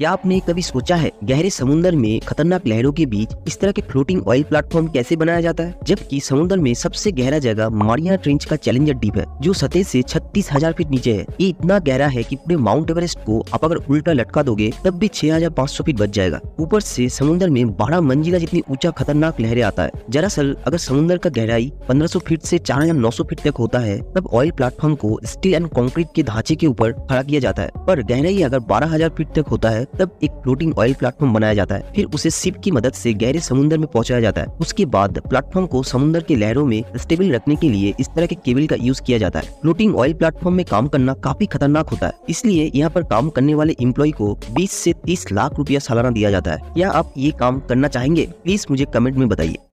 क्या आपने कभी सोचा है गहरे समुद्र में खतरनाक लहरों के बीच इस तरह के फ्लोटिंग ऑयल प्लेटफॉर्म कैसे बनाया जाता है जबकि समुद्र में सबसे गहरा जगह मारिया ट्रेंच का चैलेंजर डीप है जो सतह से छत्तीस हजार फीट नीचे है ये इतना गहरा है कि पूरे माउंट एवरेस्ट को आप अगर उल्टा लटका दोगे तब भी छह हजार पाँच सौ फीट बच जाएगा ऊपर से समुद्र में बारह मंजिला जितनी ऊंचा खतरनाक लहरें आता है दरअसल अगर समुद्र का गहराई पंद्रह सौ फीट ऐसी चार हजार नौ सौ फीट तक होता है तब ऑयल प्लेटफॉर्म को स्टील एंड कॉन्क्रीट के ढांचे के ऊपर खड़ा किया जाता है पर गहराई अगर बारह हजार फीट तक होता है तब एक फ्लोटिंग ऑयल प्लेटफॉर्म बनाया जाता है फिर उसे सिप की मदद से गहरे समुद्र में पहुंचाया जाता है उसके बाद प्लेटफॉर्म को समुद्र के लहरों में स्टेबल रखने के लिए इस तरह के केबल का यूज किया जाता है फ्लोटिंग ऑयल प्लेटफॉर्म में काम करना काफी खतरनाक होता है इसलिए यहाँ पर काम करने वाले इम्प्लॉय को बीस ऐसी तीस लाख रूपया सालाना दिया जाता है क्या आप ये काम करना चाहेंगे प्लीज मुझे कमेंट में बताइए